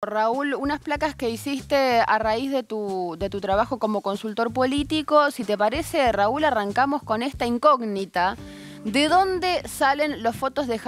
Raúl, unas placas que hiciste a raíz de tu, de tu trabajo como consultor político. Si te parece, Raúl, arrancamos con esta incógnita. ¿De dónde salen los fotos de,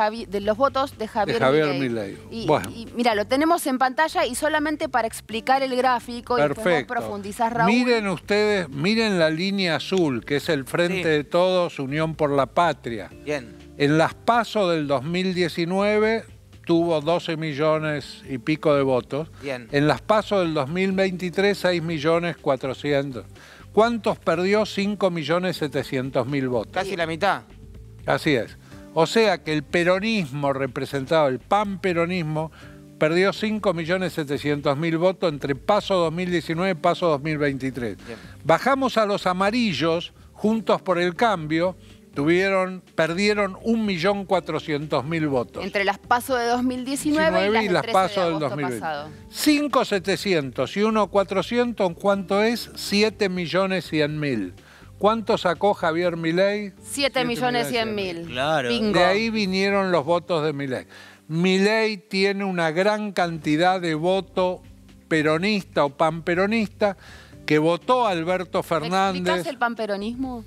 los votos de Javier, Javier Milei? Y, mira, lo tenemos en pantalla y solamente para explicar el gráfico y profundizar, Raúl. Miren ustedes, miren la línea azul, que es el Frente de Todos, Unión por la Patria. Bien. En las PASO del 2019 tuvo 12 millones y pico de votos. En las pasos del 2023, 6 millones 400. ¿Cuántos perdió? 5 millones 700 mil votos. Casi la mitad. Así es. O sea que el peronismo representado, el pan peronismo, perdió millones mil votos entre paso 2019 y paso 2023. Bajamos a los amarillos, juntos por el cambio, tuvieron, perdieron 1.400.000 votos. Entre las PASO de 2019 y las, del 2020. 5.700 y 1.400, cuánto es? 7.100.000. ¿Cuánto sacó Javier Milei? 7.100.000. millones Claro. De ahí vinieron los votos de Milei. Milei tiene una gran cantidad de voto peronista o panperonista que votó Alberto Fernández. ¿Me explicás el panperonismo?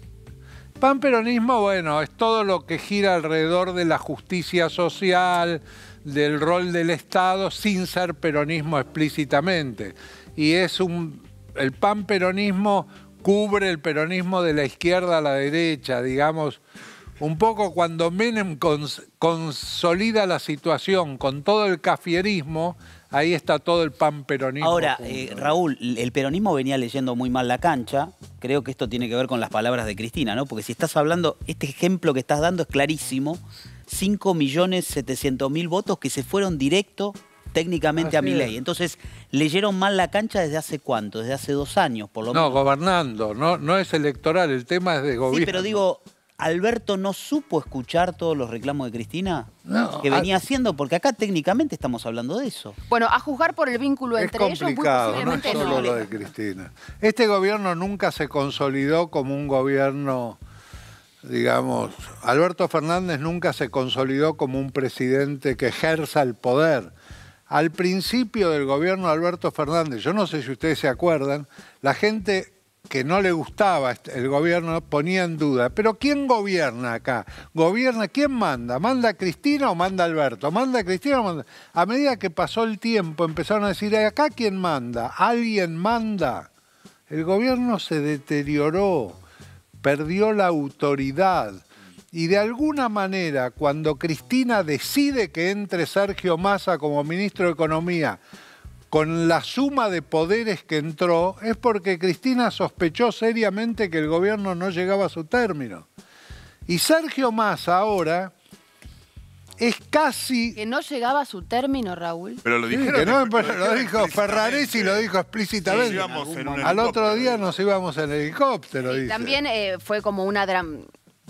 Panperonismo, bueno, es todo lo que gira alrededor de la justicia social, del rol del Estado, sin ser peronismo explícitamente. Y es un. El panperonismo cubre el peronismo de la izquierda a la derecha, digamos. Un poco cuando Menem consolida la situación con todo el cafierismo, Ahí está todo el pan peronismo. Ahora, eh, Raúl, el peronismo venía leyendo muy mal la cancha. Creo que esto tiene que ver con las palabras de Cristina, ¿no? Porque si estás hablando, este ejemplo que estás dando es clarísimo. 5.700.000 votos que se fueron directo técnicamente a mi ley. Entonces, leyeron mal la cancha desde hace cuánto, desde hace dos años, por lo menos. No, gobernando, no, no es electoral, el tema es de gobierno. Sí, pero digo, Alberto no supo escuchar todos los reclamos de Cristina no, que venía ah. haciendo, porque acá técnicamente estamos hablando de eso. Bueno, a juzgar por el vínculo entre complicado, ellos, muy no es solo lo de Cristina. Este gobierno nunca se consolidó como un gobierno, digamos, Alberto Fernández nunca se consolidó como un presidente que ejerza el poder. Al principio del gobierno de Alberto Fernández, yo no sé si ustedes se acuerdan, la gente que no le gustaba el gobierno ponía en duda. Pero ¿quién gobierna acá? ¿Gobierna quién manda? ¿Manda Cristina o manda Alberto? ¿Manda Cristina o manda? A medida que pasó el tiempo empezaron a decir, ¿acá quién manda? ¿Alguien manda? El gobierno se deterioró, perdió la autoridad. Y de alguna manera, cuando Cristina decide que entre Sergio Massa como ministro de Economía, con la suma de poderes que entró, es porque Cristina sospechó seriamente que el gobierno no llegaba a su término. Y Sergio Massa ahora es casi... Que no llegaba a su término, Raúl. Pero lo, dijo que lo, dijo lo dijo explícitamente. Al otro día nos íbamos en helicóptero, También eh, fue como una... Dram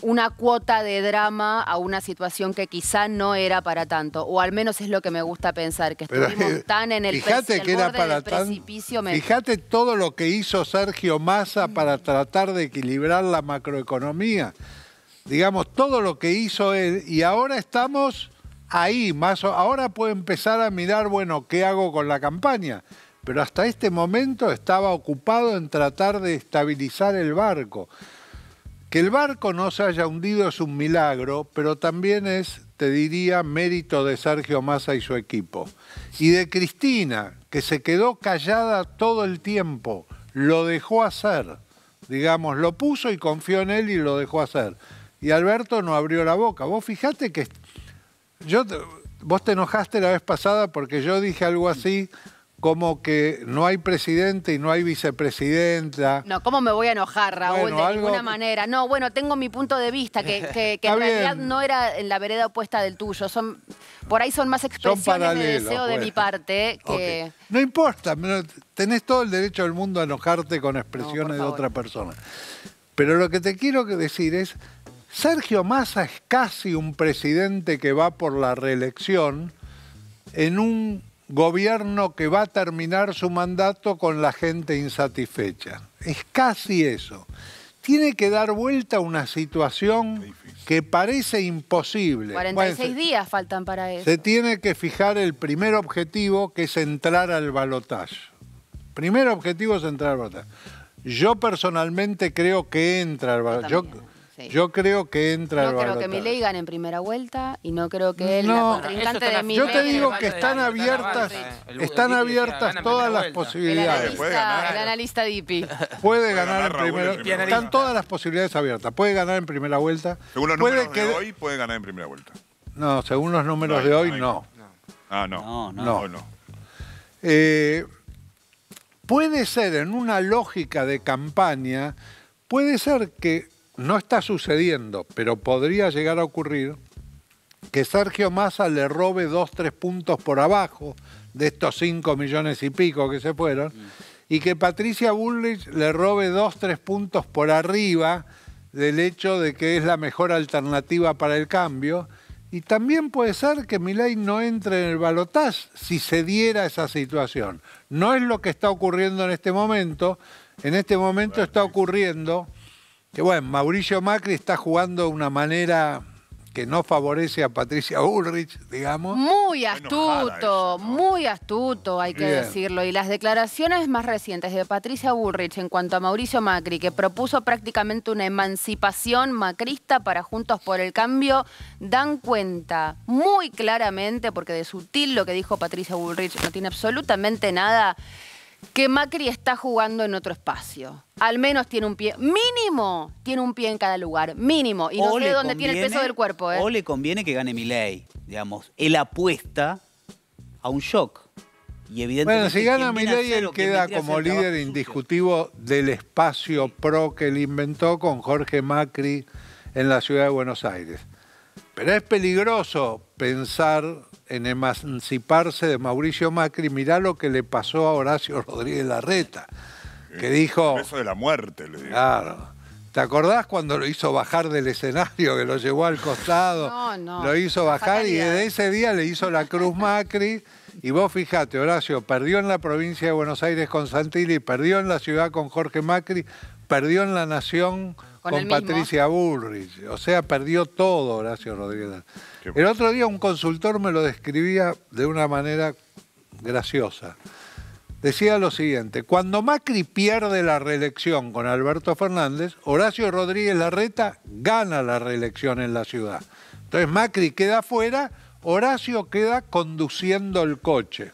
una cuota de drama a una situación que quizá no era para tanto, o al menos es lo que me gusta pensar, que estuvimos eh, tan en el, fíjate para precipicio. Fíjate todo lo que hizo Sergio Massa mm. para tratar de equilibrar la macroeconomía. Digamos, todo lo que hizo él, y ahora estamos ahí, ahora puedo empezar a mirar, bueno, ¿qué hago con la campaña? Pero hasta este momento estaba ocupado en tratar de estabilizar el barco. Que el barco no se haya hundido es un milagro, pero también es, te diría, mérito de Sergio Massa y su equipo. Y de Cristina, que se quedó callada todo el tiempo, lo dejó hacer. Digamos, lo puso y confió en él y lo dejó hacer. Y Alberto no abrió la boca. Vos fijate que yo, vos te enojaste la vez pasada porque yo dije algo así como que no hay presidente y no hay vicepresidenta. No, ¿cómo me voy a enojar, Raúl? de alguna ninguna manera. No, bueno, tengo mi punto de vista, que, en realidad no era en la vereda opuesta del tuyo. Son, por ahí son más expresiones de deseo de mi parte No importa, tenés todo el derecho del mundo a enojarte con expresiones de otra persona. Pero lo que te quiero decir es, Sergio Massa es casi un presidente que va por la reelección en un gobierno que va a terminar su mandato con la gente insatisfecha. Es casi eso. Tiene que dar vuelta a una situación que parece imposible. 46 días faltan para eso. Se tiene que fijar el primer objetivo, que es entrar al balotaje. Primer objetivo es entrar al balotaje. Yo personalmente creo que entra al balotaje. Yo creo que entra No creo que Milei gane en primera vuelta y no creo que él, no, de Yo te digo que están abiertas, están abiertas todas las posibilidades. El analista, el Dipi. Puede ganar en primera Están todas las posibilidades abiertas. Puede ganar en primera vuelta. Según los números de hoy, puede ganar en primera vuelta. No, según los números de hoy, no. Ah, no. No, no. Eh, puede ser en una lógica de campaña, puede ser que no está sucediendo, pero podría llegar a ocurrir que Sergio Massa le robe dos, tres puntos por abajo de estos cinco millones y pico que se fueron, y que Patricia Bullrich le robe dos, tres puntos por arriba del hecho de que es la mejor alternativa para el cambio. Y también puede ser que Milay no entre en el balotaz si se diera esa situación. No es lo que está ocurriendo en este momento. En este momento está ocurriendo que bueno, Mauricio Macri está jugando una manera que no favorece a Patricia Ulrich, digamos. Muy astuto, muy astuto, hay que decirlo. Y las declaraciones más recientes de Patricia Ulrich en cuanto a Mauricio Macri, que propuso prácticamente una emancipación macrista para Juntos por el Cambio, dan cuenta muy claramente, porque de sutil lo que dijo Patricia Ulrich no tiene absolutamente nada que Macri está jugando en otro espacio. Al menos tiene un pie, mínimo, tiene un pie en cada lugar, mínimo. Y no sé dónde tiene el peso del cuerpo. ¿eh? O le conviene que gane Milei, digamos. Él apuesta a un shock. Y evidentemente, bueno, si gana Milei, él queda como líder indiscutivo del espacio pro que él inventó con Jorge Macri en la ciudad de Buenos Aires. Pero es peligroso pensar en emanciparse de Mauricio Macri, mirá lo que le pasó a Horacio Rodríguez Larreta, que eh, dijo... Eso de la muerte, le Claro. ¿Te acordás cuando lo hizo bajar del escenario, que lo llevó al costado? No, no. Lo hizo bajar y desde ese día le hizo la cruz Macri. Y vos fijate, Horacio, perdió en la provincia de Buenos Aires con Santilli, perdió en la ciudad con Jorge Macri, perdió en la nación con, Patricia burris O sea, perdió todo Horacio Rodríguez. El otro día un consultor me lo describía de una manera graciosa. Decía lo siguiente, cuando Macri pierde la reelección con Alberto Fernández, Horacio Rodríguez Larreta gana la reelección en la ciudad. Entonces Macri queda fuera, Horacio queda conduciendo el coche.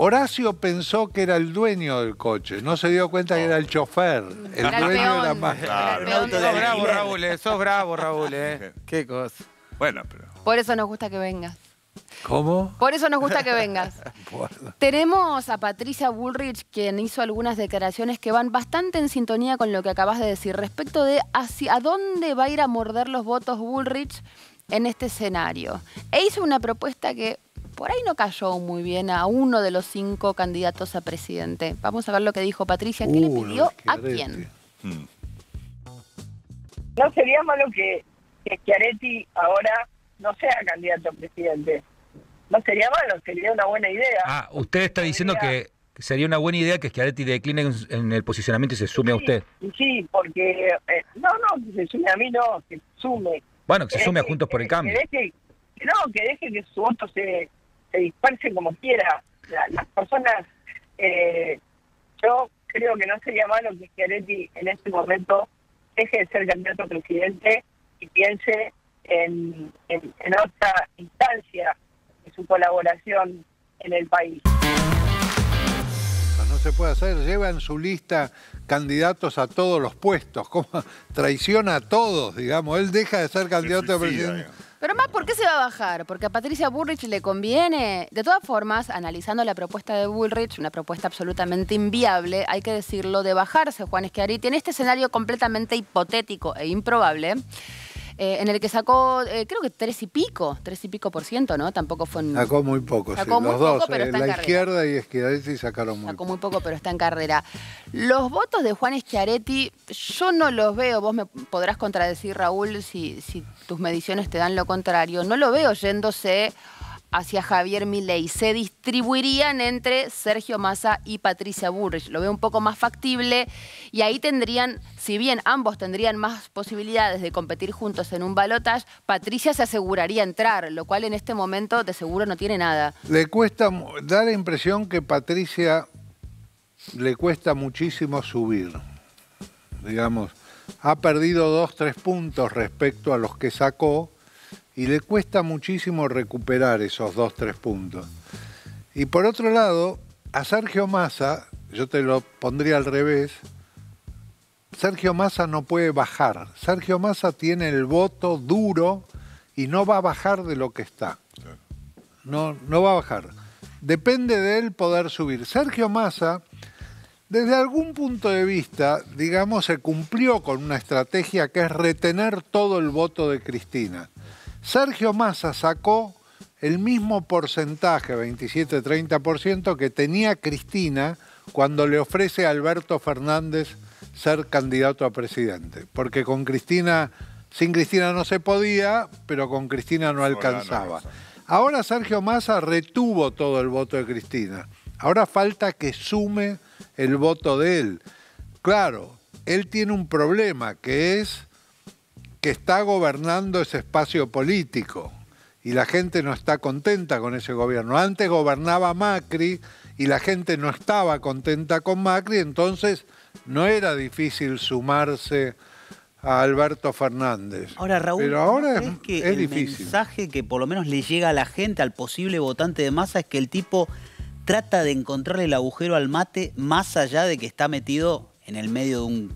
Horacio pensó que era el dueño del coche, no se dio cuenta que era el chofer, el dueño de la sos bravo, Raúl, eh, sos bravo, Raúl, eh. Qué cosa. Bueno, pero... Por eso nos gusta que vengas. ¿Cómo? Por eso nos gusta que vengas. Tenemos a Patricia Bullrich, quien hizo algunas declaraciones que van bastante en sintonía con lo que acabas de decir, respecto de hacia dónde va a ir a morder los votos Bullrich en este escenario. E hizo una propuesta que por ahí no cayó muy bien a uno de los cinco candidatos a presidente. Vamos a ver lo que dijo Patricia. ¿Qué le pidió a quién? Hmm. No sería malo que, que ahora no sea candidato a presidente. No sería malo, sería una buena idea. Ah, usted está diciendo que sería una buena idea que Schiaretti decline en, el posicionamiento y se sume a usted. Sí, porque... Eh, no, no, que se sume a mí, no, que sume. Bueno, que, se sume a Juntos por el Cambio. Que no, que deje que su voto se, se dispersen como quiera. las personas, eh, yo creo que no sería malo que Schiaretti en este momento deje de ser candidato a presidente y piense en, en, otra instancia de su colaboración en el país No se puede hacer. Lleva en su lista candidatos a todos los puestos. como Traiciona a todos, digamos. Él deja de ser candidato a presidente. Pero más, ¿por qué se va a bajar? Porque a Patricia Bullrich le conviene. De todas formas, analizando la propuesta de Bullrich, una propuesta absolutamente inviable, hay que decirlo, de bajarse Juan Schiaretti en este escenario completamente hipotético e improbable. Eh, en el que sacó, eh, creo que tres y pico, tres y pico por ciento, ¿no? Tampoco fue Sacó muy poco, sí. los dos, eh, la izquierda y sí sacaron muy Sacó muy poco, pero está en carrera. Los votos de Juan Schiaretti, yo no los veo, vos me podrás contradecir, Raúl, si, si tus mediciones te dan lo contrario, no lo veo yéndose hacia Javier Milei. Se distribuirían entre Sergio Massa y Patricia Burrich. Lo veo un poco más factible y ahí tendrían, si bien ambos tendrían más posibilidades de competir juntos en un balotaje, Patricia se aseguraría entrar, lo cual en este momento de seguro no tiene nada. Le cuesta, da la impresión que Patricia le cuesta muchísimo subir. Digamos, ha perdido dos, tres puntos respecto a los que sacó y le cuesta muchísimo recuperar esos dos, tres puntos. Y por otro lado, a Sergio Massa, yo te lo pondría al revés, Sergio Massa no puede bajar. Sergio Massa tiene el voto duro y no va a bajar de lo que está. No, no va a bajar. Depende de él poder subir. Sergio Massa, desde algún punto de vista, digamos, se cumplió con una estrategia que es retener todo el voto de Cristina. Sergio Massa sacó el mismo porcentaje, 27-30%, que tenía Cristina cuando le ofrece a Alberto Fernández ser candidato a presidente. Porque con Cristina, sin Cristina no se podía, pero con Cristina no alcanzaba. Ahora Sergio Massa retuvo todo el voto de Cristina. Ahora falta que sume el voto de él. Claro, él tiene un problema que es está gobernando ese espacio político y la gente no está contenta con ese gobierno. Antes gobernaba Macri y la gente no estaba contenta con Macri, entonces no era difícil sumarse a Alberto Fernández. Ahora, Raúl, ahora es, que el mensaje que por lo menos le llega a la gente, al posible votante de masa, es que el tipo trata de encontrarle el agujero al mate más allá de que está metido en el medio de un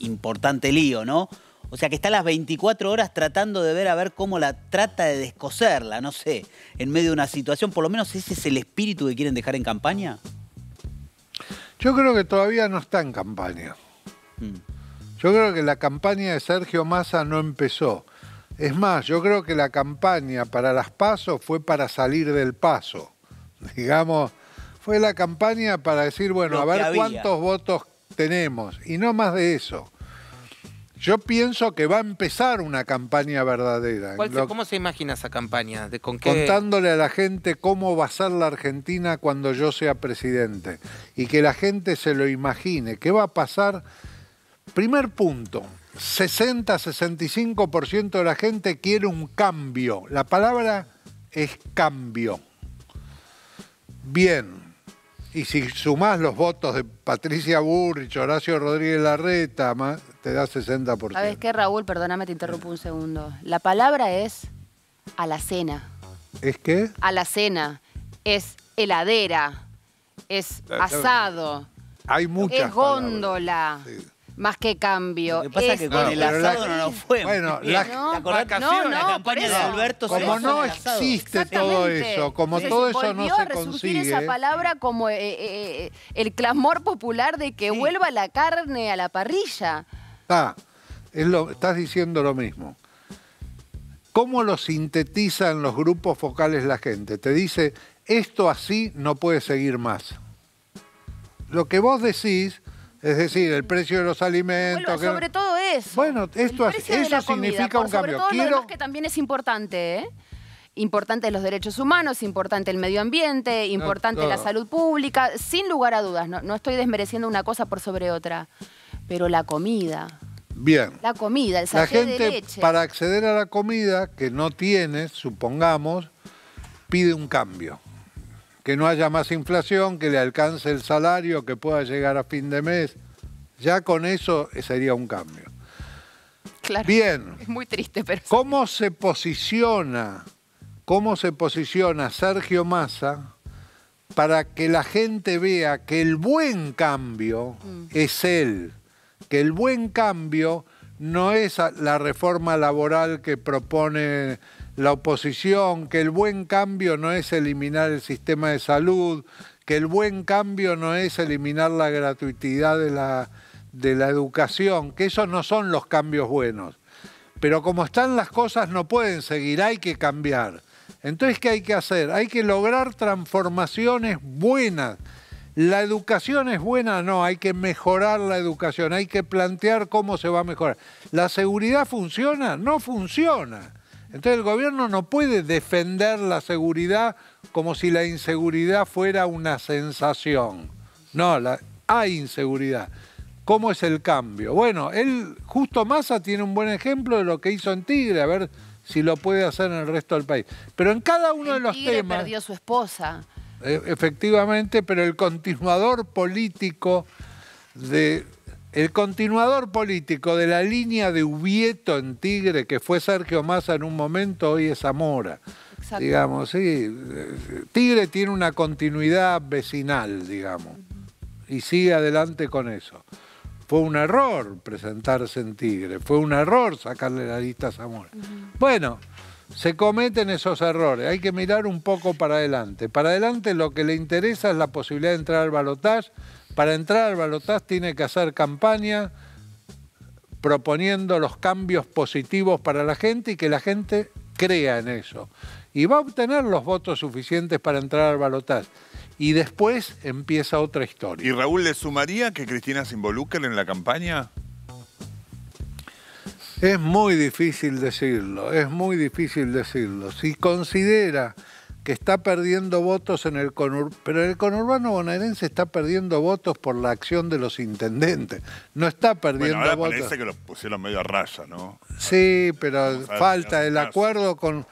importante lío, ¿no? O sea que está las 24 horas tratando de ver a ver cómo la trata de descoserla, no sé, en medio de una situación. Por lo menos ese es el espíritu que quieren dejar en campaña. Yo creo que todavía no está en campaña. Mm. Yo creo que la campaña de Sergio Massa no empezó. Es más, yo creo que la campaña para las pasos fue para salir del paso. Digamos, fue la campaña para decir, bueno, a ver cuántos votos tenemos. Y no más de eso. Yo pienso que va a empezar una campaña verdadera. ¿Cómo se imagina esa campaña? ¿De Contándole a la gente cómo va a ser la Argentina cuando yo sea presidente. Y que la gente se lo imagine. ¿Qué va a pasar? Primer punto, 60-65% de la gente quiere un cambio. La palabra es cambio. Bien, y si sumás los votos de Patricia Burrich, Horacio Rodríguez Larreta, te da 60%. ¿Sabes qué, Raúl? Perdóname, te interrumpo un segundo. La palabra es a la cena. ¿Es qué? cena Es heladera. Es asado. Hay muchas. Es góndola. Sí más que cambio. Lo que pasa es que con el asado no lo fue. Bueno, la, la, campaña de Alberto Como no existe todo eso, como todo eso no se consigue. esa palabra como eh, eh, eh, el clamor popular de que vuelva la carne a la parrilla. Ah, estás diciendo lo mismo. ¿Cómo lo sintetizan los grupos focales la gente? Te dice, esto así no puede seguir más. Lo que vos decís es decir, el precio de los alimentos. Bueno, sobre todo eso. Bueno, esto, eso significa un cambio. Todo Quiero... lo demás que también es importante, ¿eh? Importante los derechos humanos, importante el medio ambiente, importante la salud pública, sin lugar a dudas. No, estoy desmereciendo una cosa por sobre otra, pero la comida. Bien. La comida, el la gente, de leche. Para acceder a la comida que no tienes, supongamos, pide un cambio que no haya más inflación, que le alcance el salario, que pueda llegar a fin de mes. Ya con eso sería un cambio. Claro. Bien. Es muy triste, pero... ¿Cómo se posiciona, cómo se posiciona Sergio Massa para que la gente vea que el buen cambio mm. es él? Que el buen cambio no es la reforma laboral que propone la oposición, que el buen cambio no es eliminar el sistema de salud, que el buen cambio no es eliminar la gratuitidad de la, de la educación, que esos no son los cambios buenos. Pero como están las cosas no pueden seguir, hay que cambiar. Entonces, ¿qué hay que hacer? Hay que lograr transformaciones buenas. La educación es buena, no, hay que mejorar la educación, hay que plantear cómo se va a mejorar. ¿La seguridad funciona? No funciona. Entonces el gobierno no puede defender la seguridad como si la inseguridad fuera una sensación. No, hay inseguridad. ¿Cómo es el cambio? Bueno, él, justo Massa tiene un buen ejemplo de lo que hizo en Tigre, a ver si lo puede hacer en el resto del país. Pero en cada uno de los Tigre temas... perdió su esposa. E, efectivamente, pero el continuador político de el continuador político de la línea de Ubieto en Tigre, que fue Sergio Massa en un momento, hoy es Zamora. Digamos, sí. Eh, Tigre tiene una continuidad vecinal, digamos, y sigue adelante con eso. Fue un error presentarse en Tigre, fue un error sacarle la lista a Zamora. Bueno, se cometen esos errores, hay que mirar un poco para adelante. Para adelante lo que le interesa es la posibilidad de entrar al balotaje para entrar al Balotaz tiene que hacer campaña proponiendo los cambios positivos para la gente y que la gente crea en eso. Y va a obtener los votos suficientes para entrar al Balotaz. Y después empieza otra historia. ¿Y Raúl le sumaría que Cristina se involucre en la campaña? Es muy difícil decirlo, es muy difícil decirlo. Si considera que está perdiendo votos en el conurbano, pero el conurbano bonaerense está perdiendo votos por la acción de los intendentes. No está perdiendo bueno, ahora votos. parece que lo pusieron medio a raya, ¿no? Sí, pero falta el acuerdo con...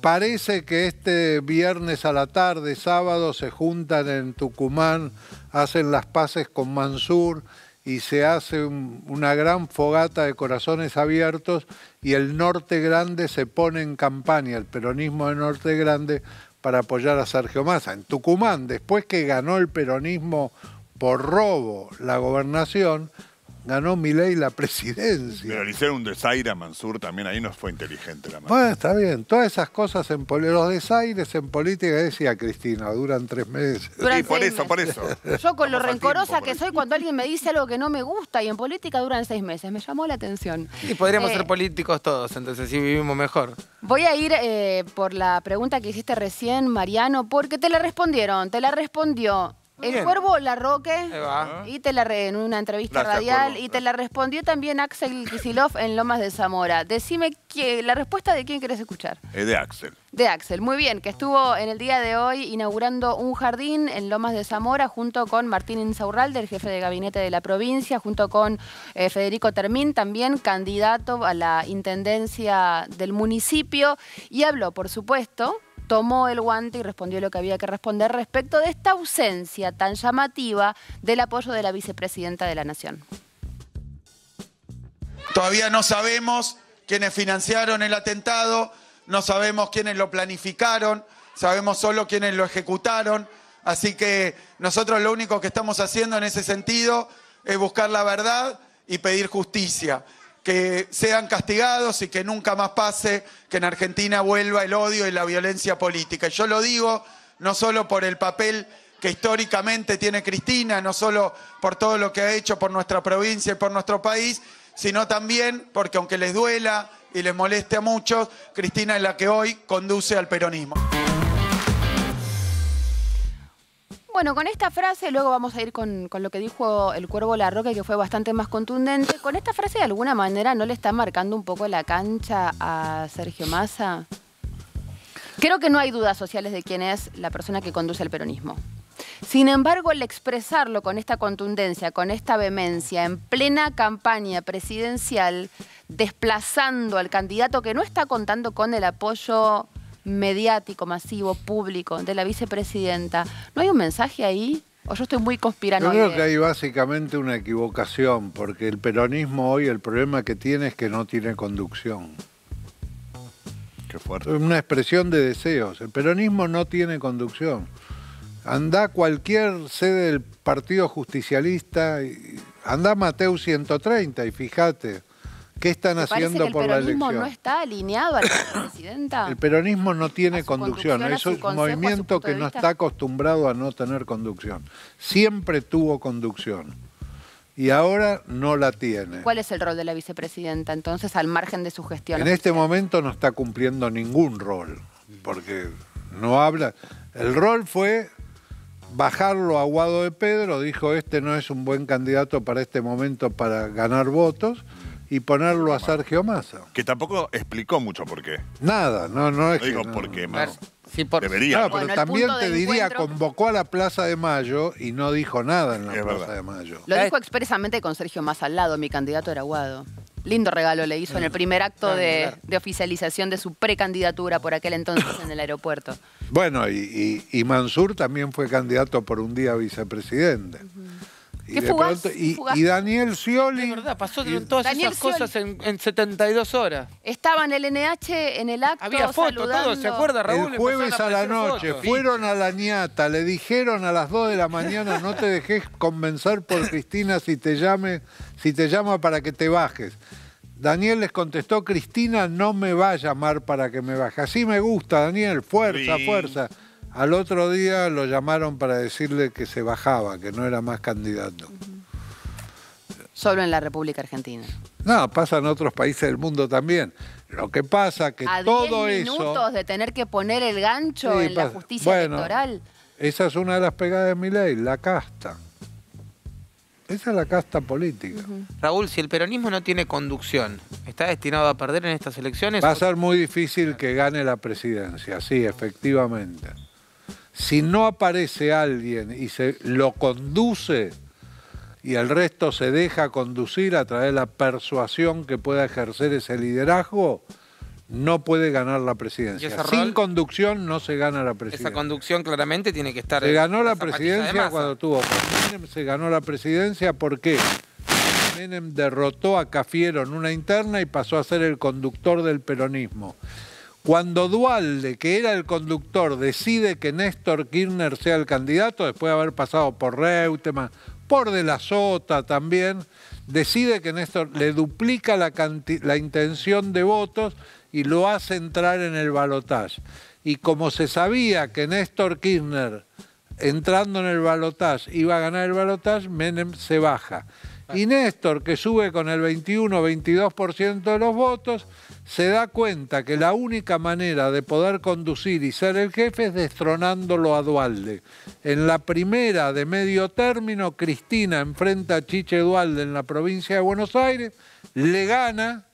Parece que este viernes a la tarde, sábado, se juntan en Tucumán, hacen las paces con Mansur y se hace una gran fogata de corazones abiertos y el norte grande se pone en campaña, el peronismo de norte grande para apoyar a Sergio Massa. En Tucumán, después que ganó el peronismo por robo la gobernación, ganó mi ley la presidencia. Pero le hicieron un desaire a Mansur también, ahí no fue inteligente la Mansur. Bueno, está bien, todas esas cosas, en los desaires en política, decía Cristina, duran tres meses. y por eso, por eso. Yo con lo rencorosa que soy cuando alguien me dice algo que no me gusta y en política duran seis meses, me llamó la atención. Y podríamos eh, ser políticos todos, entonces sí vivimos mejor. Voy a ir eh, por la pregunta que hiciste recién, Mariano, porque te la respondieron, te la respondió el cuervo la roque y te la re- en una entrevista radial y te la respondió también Axel Kisilov en Lomas de Zamora. Decime que, la respuesta de quién querés escuchar. Es de Axel. De Axel, muy bien, que estuvo en el día de hoy inaugurando un jardín en Lomas de Zamora junto con Martín Insaurral, del jefe de gabinete de la provincia, junto con eh, Federico Termín, también candidato a la intendencia del municipio, y habló, por supuesto, tomó el guante y respondió lo que había que responder respecto de esta ausencia tan llamativa del apoyo de la vicepresidenta de la Nación. Todavía no sabemos quiénes financiaron el atentado, no sabemos quiénes lo planificaron, sabemos solo quiénes lo ejecutaron, así que nosotros lo único que estamos haciendo en ese sentido es buscar la verdad y pedir justicia que sean castigados y que nunca más pase que en Argentina vuelva el odio y la violencia política. Y yo lo digo no solo por el papel que históricamente tiene Cristina, no solo por todo lo que ha hecho por nuestra provincia y por nuestro país, sino también porque aunque les duela y les moleste a muchos, Cristina es la que hoy conduce al peronismo. Bueno, con esta frase, luego vamos a ir con, lo que dijo el Cuervo la roca que fue bastante más contundente. ¿Con esta frase de alguna manera no le está marcando un poco la cancha a Sergio Massa? Creo que no hay dudas sociales de quién es la persona que conduce el peronismo. Sin embargo, el expresarlo con esta contundencia, con esta vehemencia, en plena campaña presidencial, desplazando al candidato que no está contando con el apoyo mediático, masivo, público, de la vicepresidenta, ¿no hay un mensaje ahí? ¿O yo estoy muy conspirando? Yo creo que hay básicamente una equivocación, porque el peronismo hoy el problema que tiene es que no tiene conducción. Qué fuerte. Una expresión de deseos. El peronismo no tiene conducción. Anda cualquier sede del Partido Justicialista, anda Mateo 130 y fíjate. ¿Qué están haciendo por la elección? ¿El peronismo no está alineado a la vicepresidenta? El peronismo no tiene conducción. es un movimiento que no está acostumbrado a no tener conducción. Siempre tuvo conducción. Y ahora no la tiene. ¿Cuál es el rol de la vicepresidenta entonces al margen de su gestión? En este momento no está cumpliendo ningún rol, porque no habla. El rol fue bajarlo a Guado de Pedro, dijo este no es un buen candidato para este momento para ganar votos y ponerlo a Sergio Massa. Que tampoco explicó mucho por qué. Nada, no, no es no digo por qué, más Debería. pero también te diría, convocó a la Plaza de Mayo y no dijo nada en la Plaza de Mayo. Lo dijo expresamente con Sergio Massa al lado, mi candidato era Guado. Lindo regalo le hizo en el primer acto de, oficialización de su precandidatura por aquel entonces en el aeropuerto. Bueno, y, Mansur también fue candidato por un día a vicepresidente. Y, Daniel Scioli. De verdad, pasó y, todas esas cosas en, 72 horas. Estaba en el NH en el acto. Había fotos, todo, ¿se acuerda, Raúl? El jueves a, la noche, fueron a la ñata, le dijeron a las 2 de la mañana, no te dejes convencer por Cristina si te, llame, si te llama para que te bajes. Daniel les contestó, Cristina no me va a llamar para que me baje. Así me gusta, Daniel, fuerza, fuerza. Al otro día lo llamaron para decirle que se bajaba, que no era más candidato. Solo en la República Argentina. No, pasa en otros países del mundo también. Lo que pasa que A todo diez minutos de tener que poner el gancho en la justicia electoral. Esa es una de las pegadas de mi ley, la casta. Esa es la casta política. Raúl, si el peronismo no tiene conducción, ¿está destinado a perder en estas elecciones? Va a ser muy difícil que gane la presidencia, sí, efectivamente. Si no aparece alguien y se lo conduce y el resto se deja conducir a través de la persuasión que pueda ejercer ese liderazgo, no puede ganar la presidencia. Sin conducción no se gana la presidencia. Esa conducción claramente tiene que estar... Se ganó la, la presidencia cuando tuvo... Menem se ganó la presidencia porque Menem derrotó a Cafiero en una interna y pasó a ser el conductor del peronismo. Cuando Dualde, que era el conductor, decide que Néstor Kirchner sea el candidato, después de haber pasado por Reutemann, por De la Sota también, decide que Néstor le duplica la, intención de votos y lo hace entrar en el balotaje. Y como se sabía que Néstor Kirchner entrando en el balotaje iba a ganar el balotaje, Menem se baja. Y Néstor, que sube con el 21-22% de los votos, se da cuenta que la única manera de poder conducir y ser el jefe es destronándolo a Dualde. En la primera de medio término, Cristina enfrenta a Chiche Dualde en la provincia de Buenos Aires, le gana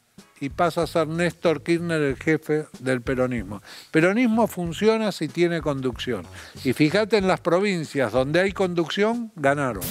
y pasa a ser Néstor Kirchner el jefe del peronismo. Peronismo funciona si tiene conducción. Y fíjate en las provincias donde hay conducción, ganaron.